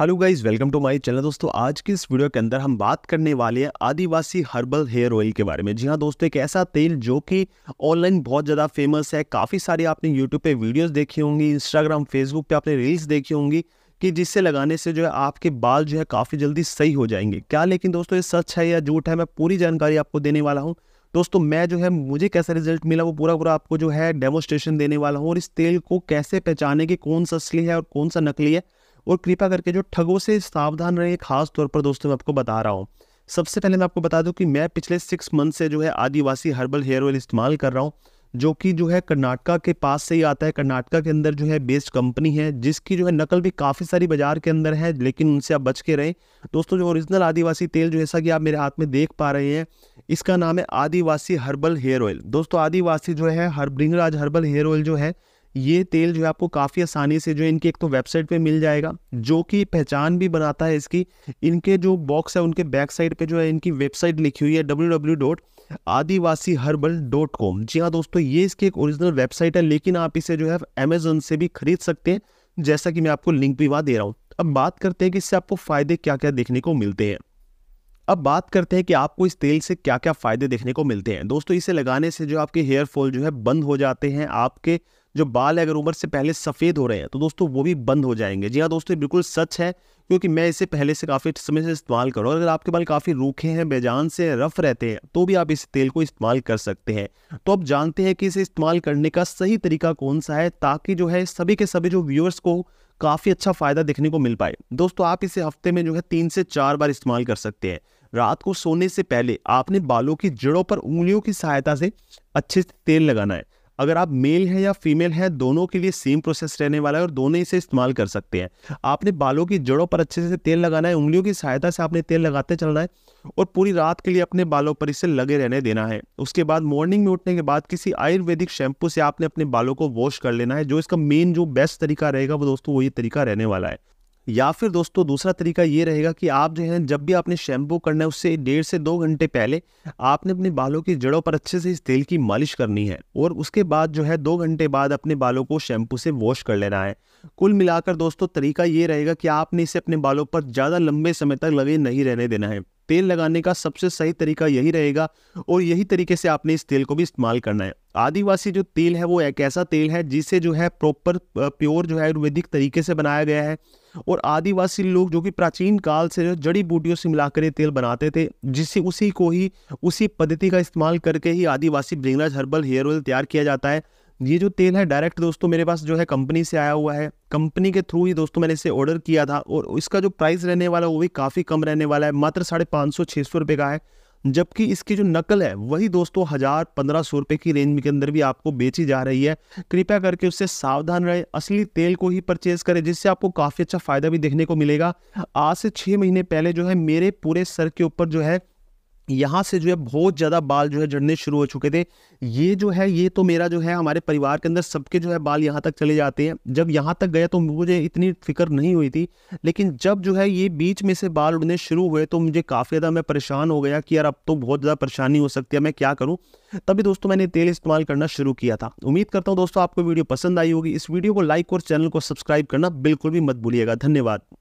hello guys welcome to my channel दोस्तों आज की इस वीडियो के अंदर हम बात करने वाले हैं आदिवासी हर्बल हेयर ऑयल के बारे में जी हाँ दोस्तों एक ऐसा तेल जो कि ऑनलाइन बहुत ज़्यादा फेमस है काफ़ी सारी आपने यूट्यूब पे वीडियोस देखी होंगी इंस्टाग्राम फेसबुक पे आपने रील्स देखी होंगी कि जिससे लगाने से जो है आपके बाल जो है काफ़ी जल्दी सही हो जाएंगे क्या लेकिन दोस्तों ये सच है या झूठ है मैं पूरी जानकारी आपको देने वाला हूँ दोस्तों मैं जो है मुझे कैसा रिजल्ट मिला वो पूरा पूरा आपको जो है डेमोस्ट्रेशन देने वाला हूँ और इस तेल को कैसे पहचाने कि कौन सा असली है और कौन सा नकली है और कृपा करके जो ठगों से सावधान रहे खास तौर पर दोस्तों मैं आपको बता रहा हूँ सबसे पहले मैं आपको बता दूँ कि मैं पिछले सिक्स मंथ से जो है आदिवासी हर्बल हेयर ऑयल इस्तेमाल कर रहा हूँ जो कि जो है कर्नाटका के पास से ही आता है कर्नाटका के अंदर जो है बेस्ड कंपनी है जिसकी जो है नकल भी काफ़ी सारी बाजार के अंदर है लेकिन उनसे आप बच के रहें दोस्तों जो ओरिजिनल आदिवासी तेल जो जैसा कि आप मेरे हाथ में देख पा रहे हैं इसका नाम है आदिवासी हर्बल हेयर ऑयल दोस्तों आदिवासी जो है हर ब्रिंगराज हर्बल हेयर ऑयल जो है ये तेल जो है आपको काफ़ी आसानी से जो इनके इनकी एक तो वेबसाइट पे मिल जाएगा जो कि पहचान भी बनाता है इसकी इनके जो बॉक्स है उनके बैक साइड पे जो है इनकी वेबसाइट लिखी हुई है W W dot Adivasi herbal dot com जी हाँ दोस्तों ये इसकी एक ओरिजिनल वेबसाइट है लेकिन आप इसे जो है अमेजोन से भी खरीद सकते हैं जैसा कि मैं आपको लिंक भी वहाँ दे रहा हूँ अब बात करते हैं कि इससे आपको फ़ायदे क्या क्या देखने को मिलते हैं अब बात करते हैं कि आपको इस तेल से क्या क्या फ़ायदे देखने को मिलते हैं दोस्तों इसे लगाने से जो आपके हेयर फॉल जो है बंद हो जाते हैं आपके जो बाल है अगर उम्र से पहले सफ़ेद हो रहे हैं तो दोस्तों वो भी बंद हो जाएंगे जी हाँ दोस्तों बिल्कुल सच है क्योंकि मैं इसे पहले से काफ़ी समय से इस्तेमाल कर रहा हूँ अगर आपके बाल काफ़ी रूखे हैं बेजान से रफ रहते हैं तो भी आप इस तेल को इस्तेमाल कर सकते हैं तो आप जानते हैं कि इसे इस्तेमाल करने का सही तरीका कौन सा है ताकि जो है सभी के सभी जो व्यूअर्स को काफ़ी अच्छा फ़ायदा देखने को मिल पाए दोस्तों आप इसे हफ्ते में जो है तीन से चार बार इस्तेमाल कर सकते हैं रात को सोने से पहले आपने बालों की जड़ों पर उंगलियों की सहायता से अच्छे से तेल लगाना है अगर आप मेल हैं या फीमेल हैं दोनों के लिए सेम प्रोसेस रहने वाला है और दोनों इसे इस्तेमाल कर सकते हैं आपने बालों की जड़ों पर अच्छे से तेल लगाना है उंगलियों की सहायता से आपने तेल लगाते चलना है और पूरी रात के लिए अपने बालों पर इसे लगे रहने देना है उसके बाद मॉर्निंग में उठने के बाद किसी आयुर्वेदिक शैम्पू से आपने अपने बालों को वॉश कर लेना है जो इसका मेन जो बेस्ट तरीका रहेगा वो दोस्तों वही तरीका रहने वाला है या फिर दोस्तों दूसरा तरीका ये रहेगा कि आप जो है जब भी आपने शैम्पू करना है उससे डेढ़ से दो घंटे पहले आपने अपने बालों की जड़ों पर अच्छे से इस तेल की मालिश करनी है और उसके बाद जो है दो घंटे बाद अपने बालों को शैम्पू से वॉश कर लेना है कुल मिलाकर दोस्तों तरीका ये रहेगा कि आपने इसे अपने बालों पर ज़्यादा लंबे समय तक लगे नहीं रहने देना है तेल लगाने का सबसे सही तरीका यही रहेगा और यही तरीके से आपने इस तेल को भी इस्तेमाल करना है आदिवासी जो तेल है वो एक ऐसा तेल है जिसे जो है प्रॉपर प्योर जो है आयुर्वेदिक तरीके से बनाया गया है और आदिवासी लोग जो कि प्राचीन काल से जो जड़ी बूटियों से मिलाकर ये तेल बनाते थे जिससे उसी को ही उसी पद्धति का इस्तेमाल करके ही Adivasi Bhringraj herbal hair oil तैयार किया जाता है ये जो तेल है डायरेक्ट दोस्तों मेरे पास जो है कंपनी से आया हुआ है कंपनी के थ्रू ही दोस्तों मैंने इसे ऑर्डर किया था और इसका जो प्राइस रहने वाला है वो भी काफ़ी कम रहने वाला है मात्र साढ़े पाँच सौ छः सौ रुपये का है जबकि इसकी जो नकल है वही दोस्तों हज़ार पंद्रह सौ रुपये की रेंज के अंदर भी आपको बेची जा रही है कृपया करके उससे सावधान रहे असली तेल को ही परचेज़ करें जिससे आपको काफ़ी अच्छा फ़ायदा भी देखने को मिलेगा आज से छः महीने पहले जो है मेरे पूरे सर के ऊपर जो है यहाँ से जो है बहुत ज़्यादा बाल जो है झड़ने शुरू हो चुके थे ये जो है ये तो मेरा जो है हमारे परिवार के अंदर सबके जो है बाल यहाँ तक चले जाते हैं जब यहाँ तक गया तो मुझे इतनी फिक्र नहीं हुई थी लेकिन जब जो है ये बीच में से बाल उड़ने शुरू हुए तो मुझे काफ़ी ज़्यादा मैं परेशान हो गया कि यार अब तो बहुत ज़्यादा परेशानी हो सकती है मैं क्या करूँ तभी दोस्तों मैंने तेल इस्तेमाल करना शुरू किया था उम्मीद करता हूँ दोस्तों आपको वीडियो पसंद आई होगी इस वीडियो को लाइक और चैनल को सब्सक्राइब करना बिल्कुल भी मत भूलिएगा धन्यवाद